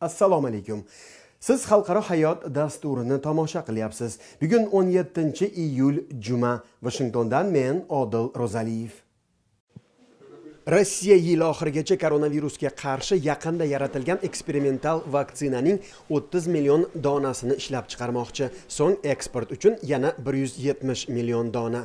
assalomu alaykum siz xalqaro hayot dasturini tomosha qilyapsiz bugun 17 iyul juma vashingtondan men odil ro'zaliyev rossiya yil oxirigacha koronavirusga qarshi yaqinda yaratilgan eksperimental vaksinaning 30 million donasini ishlab chiqarmoqchi so'ng eksport uchun yana 170 million dona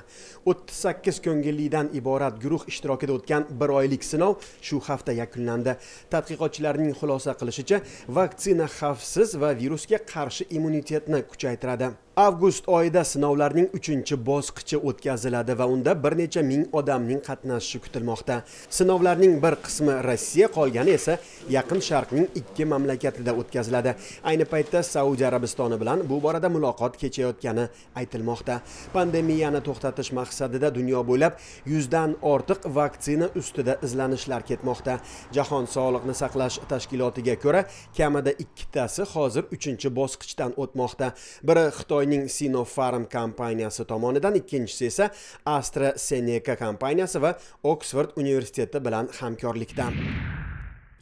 38 ko'ngillidan iborat guruh ishtirokida o'tgan bir oylik sinov shu hafta yakunlandi tadqiqotchilarning xulosa qilishicha vaksina xavfsiz va virusga qarshi immunitetni kuchaytiradi avgust oyida sinovlarning uchinchi bosqichi o'tkaziladi va unda bir necha ming odamning qatnashishi kutilmoqda sinovlarning bir qismi rossiya qolgani esa yaqin sharqning ikki mamlakatida o'tkaziladi ayni paytda saudiya arabistoni bilan bu borada muloqot kechayotgani aytilmoqda pandemiyani to'xtatish maqsadida dunyo bo'ylab yuzdan ortiq vaksina ustida izlanishlar ketmoqda jahon sog'liqni saqlash tashkilotiga ko'ra kamida ikkitasi hozir uchinchi bosqichdan o'tmoqda biri xitoyning xitoyning sinopharm kompaniyasi tomonidan ikkinchisi esa astra kompaniyasi va oksford universiteti bilan hamkorlikdan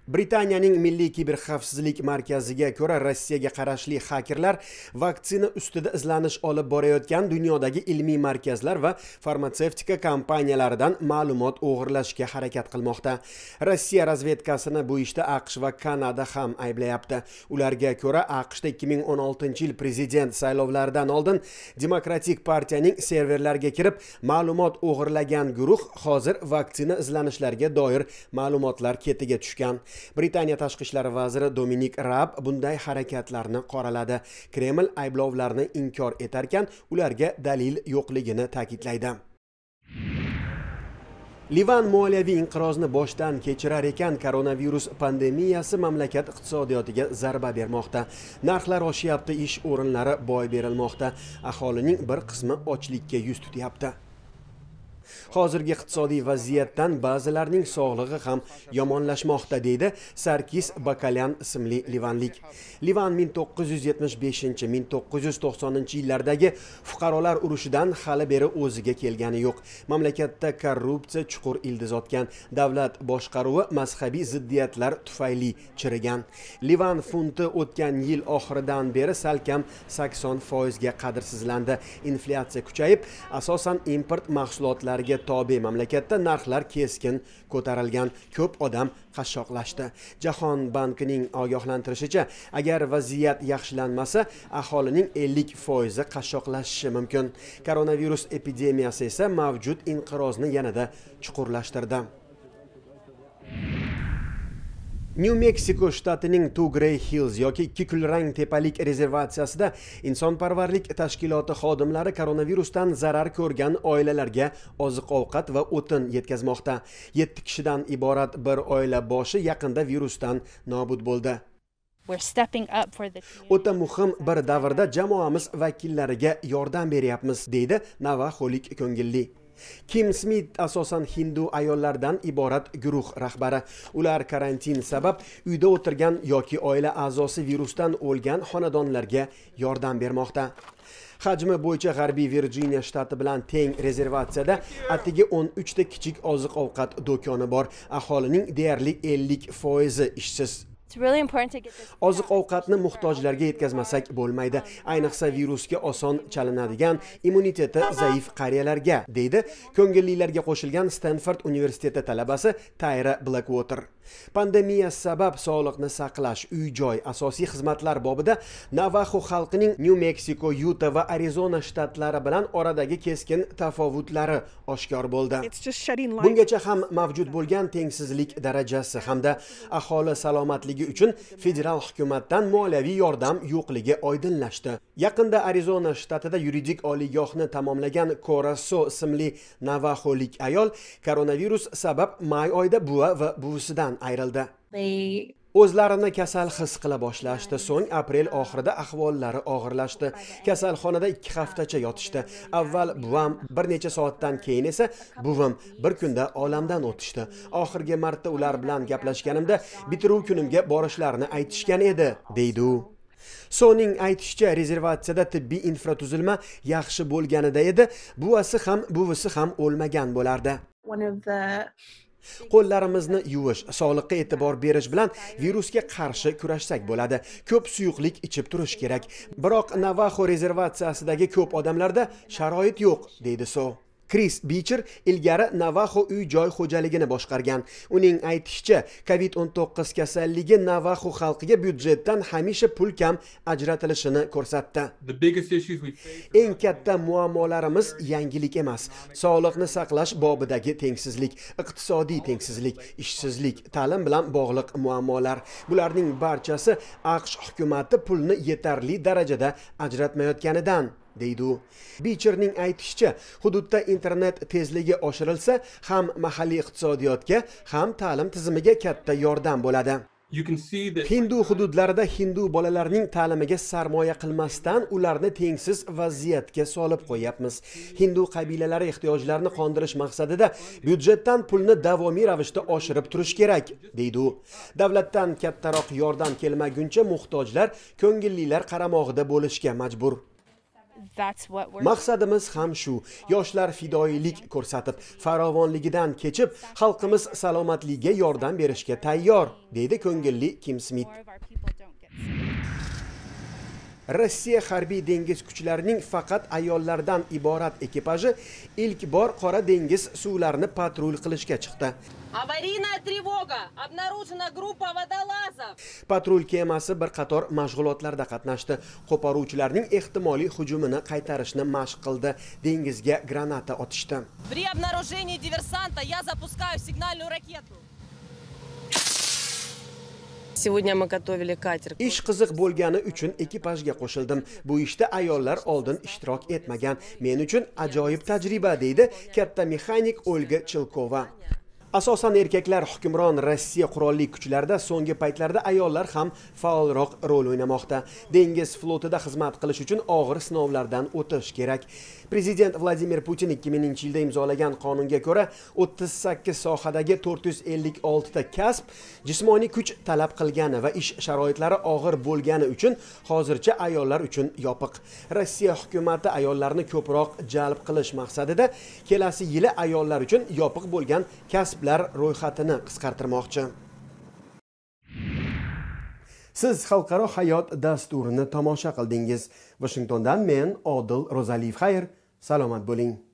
britaniyaning milliy xavfsizlik markaziga ko'ra rossiyaga qarashli xakerlar vaksina ustida izlanish olib borayotgan dunyodagi ilmiy markazlar va farmatsevtika kompaniyalaridan ma'lumot o'g'irlashga harakat qilmoqda rossiya razvedkasini bu ishda aqsh va kanada ham ayblayapti ularga ko'ra aqshda 2016 yil prezident saylovlaridan oldin demokratik partiyaning serverlariga kirib ma'lumot o'g'irlagan guruh hozir vaksina izlanishlarga doir ma'lumotlar ketiga tushgan britaniya tashqi ishlar vaziri dominik rab bunday harakatlarni qoraladi kreml ayblovlarni inkor etarkan ularga dalil yo'qligini ta'kidlaydi livan moliyaviy inqirozni boshdan kechirar ekan koronavirus pandemiyasi mamlakat iqtisodiyotiga zarba bermoqda narxlar oshyapti ish o'rinlari boy berilmoqda aholining bir qismi ochlikka yuz tutyapti hozirgi iqtisodiy vaziyatdan ba'zilarning sog'lig'i ham yomonlashmoqda deydi sarkis bakalyan ismli livanlik livan 1975-1990 yillardagi fuqarolar urushidan hali beri o'ziga kelgani yo'q mamlakatda korrupsiya chuqur ildiz otgan davlat boshqaruvi mazhabiy ziddiyatlar tufayli chirigan livan funti o'tgan yil oxiridan beri salkam 80 foizga qadrsizlandi inflyatsiya kuchayib asosan import mahsulotlariga talabga tobe mamlakatda narxlar keskin ko'tarilgan ko'p odam qashshoqlashdi jahon bankining ogohlantirishicha agar vaziyat yaxshilanmasa aholining 50 foizi qashshoqlashishi mumkin koronavirus epidemiyasi esa mavjud inqirozni yanada chuqurlashtirdi New Meksiko shtatining Two Grey Hills yoki ikki kulrang tepalik rezervatsiyasida insonparvarlik tashkiloti xodimlari koronavirusdan zarar ko'rgan oilalarga oziq-ovqat va o'tin yetkazmoqda. 7 kishidan iborat bir oila boshi yaqinda virusdan nobud bo'ldi. O'ta muhim bir davrda jamoamiz vakillariga yordam beryapmiz, deydi Navaholik ko'ngilli. kim smit asosan hindu ayollardan iborat guruh rahbari ular karantin sabab uyda o'tirgan yoki oila a'zosi virusdan o'lgan xonadonlarga yordam bermoqda hajmi bo'yicha g'arbiy virjiniya shtati bilan teng rezervatsiyada atigi 13 ta kichik oziq ovqat do'koni bor aholining deyarli 50 foizi ishsiz oziq ovqatni muhtojlarga yetkazmasak bo'lmaydi ayniqsa virusga oson chalinadigan immuniteti zaif qariyalarga deydi ko'ngillilarga qo'shilgan stanford universiteti talabasi tayra blackwater pandemiya sabab sog'liqni saqlash uy joy asosiy xizmatlar bobida navaxo xalqining nyu meksiko yuta va arizona shtatlari bilan oradagi keskin tafovutlari oshkor bo'ldi bungacha ham mavjud bo'lgan tengsizlik darajasi hamda aholi salomatligi qilinishligi uchun federal hukumatdan moliyaviy yordam yo'qligi oydinlashdi yaqinda arizona shtatida yuridik oliygohni tamomlagan koraso ismli navaxolik ayol koronavirus sabab may oyida buva va buvisidan ayrildi They o'zlarini kasal his qila boshlashdi so'ng aprel oxirida ahvollari og'irlashdi kasalxonada ikki haftacha yotishdi avval buvam bir necha soatdan keyin esa buvam bir kunda olamdan o'tishdi oxirgi marta ular bilan gaplashganimda bitiruv kunimga borishlarini aytishgan edi deydi u soning aytishicha rezervatsiyada tibbiy infratuzilma yaxshi bo'lganida edi buvasi ham buvisi ham o'lmagan bo'lardi qo'llarimizni yuvish sog'liqqa e'tibor berish bilan virusga qarshi kurashsak bo'ladi ko'p suyuqlik ichib turish kerak biroq navaho rezervatsiyasidagi ko'p odamlarda sharoit yo'q deydi so kris bicher ilgari navaxo uy joy xo'jaligini boshqargan uning aytishicha covid 19 kasalligi navaxo xalqiga byudjetdan hamisha pul kam ajratilishini ko'rsatdi eng katta muammolarimiz yangilik emas sog'liqni saqlash bobidagi tengsizlik iqtisodiy tengsizlik ishsizlik ta'lim bilan bog'liq muammolar bularning barchasi aqsh hukumati pulni yetarli darajada ajratmayotganidan deydi bicherning aytishicha hududda internet tezligi oshirilsa ham mahalliy iqtisodiyotga ham ta'lim tizimiga katta yordam bo'ladi hindu hududlarida hindu bolalarning ta'limiga sarmoya qilmasdan ularni tengsiz vaziyatga solib qo'yapmiz hindu qabilalari ehtiyojlarini qondirish maqsadida byudjetdan pulni davomiy ravishda oshirib turish kerak deydi u davlatdan kattaroq yordam kelmaguncha muhtojlar ko'ngillilar qaramog'ida bo'lishga majbur maqsadimiz ham shu yoshlar fidoyilik ko'rsatib farovonligidan kechib xalqimiz salomatligiga yordam berishga tayyor deydi ko'ngilli kim smit rossiya harbiy dengiz kuchlarining faqat ayollardan iborat ekipaji ilk bor qora dengiz suvlarini patrul qilishga chiqdi аварийная тревога обнаружена группа водолазов patrul kemasi bir qator mashg'ulotlarda qatnashdi qo'poruvchilarning ehtimoliy hujumini qaytarishni mashq qildi dengizga granata otishdi при обнаружении диверсанта я запускаю сигнальную ракету ish qiziq bo'lgani uchun ekipajga qo'shildim bu ishda ayollar oldin ishtirok etmagan men uchun ajoyib tajriba deydi katta mexanik olga chilkova asosan erkaklar hukmron rossiya qurolli kuchlarida so'nggi paytlarda ayollar ham faolroq rol o'ynamoqda dengiz flotida xizmat qilish uchun og'ir sinovlardan o'tish kerak prezident vladimir putin ikki mingchi yilda imzolagan qonunga ko'ra o'ttiz sakkiz sohadagi to'rt yuz ellik oltita kasb jismoniy kuch talab qilgani va ish sharoitlari og'ir bo'lgani uchun hozircha ayollar uchun yopiq rossiya hukumati ayollarni ko'proq jalb qilish maqsadida kelasi yili ayollar uchun yopiq bo'lgan kasb kasblar ro'yxatini qisqartirmoqchi siz xalqaro hayot dasturini tomosha qildingiz vashingtondan men odil ro'zaliyev xayr salomat bo'ling